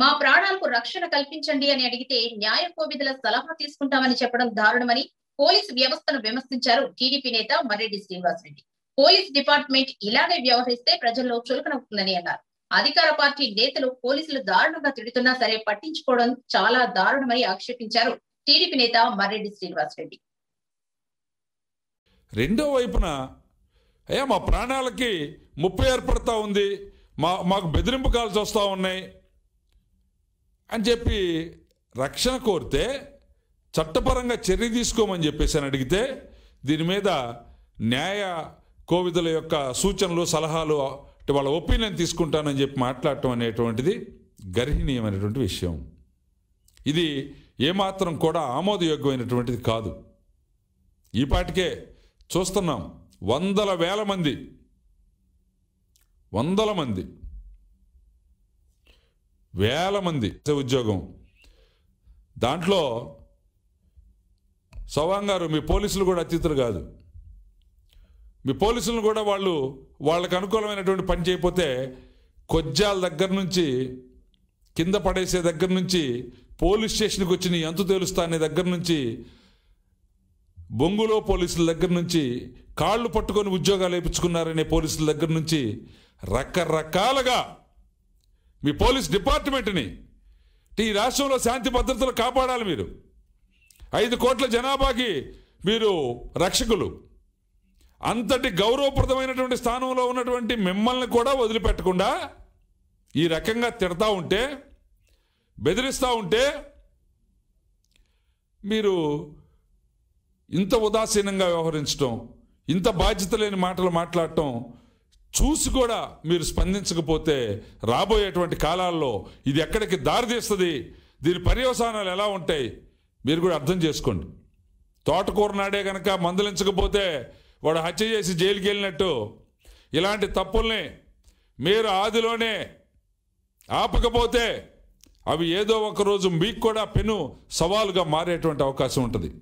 మా ప్రాణాలకు రక్షణ కల్పించండి అని అడిగితే న్యాయ కోవిధుల సలహా తీసుకుంటామని చెప్పడం దారుణమని పోలీసు వ్యవస్థను విమర్శించారు టీడీపీ నేత మర్రెడ్డి శ్రీనివాసరెడ్డి పోలీస్ డిపార్ట్మెంట్ ఇలానే వ్యవహరిస్తే ప్రజల్లో చులకనవుతుందని అన్నారు అధికార పార్టీ నేతలు పోలీసులు దారుణంగా తిడుతున్నా సరే పట్టించుకోవడం చాలా దారుణమని ఆక్షేపించారు టీడీపీ నేత మర్రెడ్డి శ్రీనివాసరెడ్డి రెండో వైపున అయ్యా మా ప్రాణాలకి ముప్పు ఏర్పడతా ఉంది మా మాకు బెదిరింపు కాల్సి వస్తూ ఉన్నాయి అని చెప్పి రక్షణ కోరితే చట్టపరంగా చర్య తీసుకోమని చెప్పేసి అని అడిగితే దీని మీద న్యాయ కోవిదుల యొక్క సూచనలు సలహాలు వాళ్ళ ఒపీనియన్ తీసుకుంటానని చెప్పి మాట్లాడటం అనేటువంటిది గర్హిణీయమైనటువంటి విషయం ఇది ఏమాత్రం కూడా ఆమోదయోగ్యమైనటువంటిది కాదు ఈపాటికే చూస్తున్నాం వందల వేల మంది వందల మంది వేల మంది ఉద్యోగం దాంట్లో సవాంగ్ గారు మీ పోలీసులు కూడా అతిథులు కాదు మీ పోలీసులను కూడా వాళ్ళు వాళ్ళకు అనుకూలమైనటువంటి పని చేయకపోతే కొజ్జాల దగ్గర నుంచి కింద పడేసే దగ్గర నుంచి పోలీస్ స్టేషన్కి వచ్చి ఎంత తెలుస్తా అనే దగ్గర నుంచి బొంగులో పోలీసుల దగ్గర నుంచి కాళ్ళు పట్టుకొని ఉద్యోగాలు వేయించుకున్నారనే పోలీసుల దగ్గర నుంచి రకరకాలుగా మీ పోలీస్ డిపార్ట్మెంట్ని ఈ రాష్ట్రంలో శాంతి భద్రతలు కాపాడాలి మీరు ఐదు కోట్ల జనాభాకి మీరు రక్షకులు అంతటి గౌరవప్రదమైనటువంటి స్థానంలో ఉన్నటువంటి మిమ్మల్ని కూడా వదిలిపెట్టకుండా ఈ రకంగా తిడతా ఉంటే బెదిరిస్తూ ఉంటే మీరు ఇంత ఉదాసీనంగా వ్యవహరించడం ఇంత బాధ్యత లేని మాటలు మాట్లాడటం చూసి కూడా మీరు స్పందించకపోతే రాబోయేటువంటి కాలాల్లో ఇది ఎక్కడికి దారితీస్తుంది దీని పర్యవసానాలు ఎలా ఉంటాయి మీరు కూడా అర్థం చేసుకోండి తోటకూర నాడే కనుక మందలించకపోతే వాడు హత్య చేసి జైలుకి వెళ్ళినట్టు ఇలాంటి తప్పుల్ని మీరు ఆదిలోనే ఆపకపోతే అవి ఏదో ఒకరోజు మీకు కూడా పెను సవాలుగా మారేటువంటి అవకాశం ఉంటుంది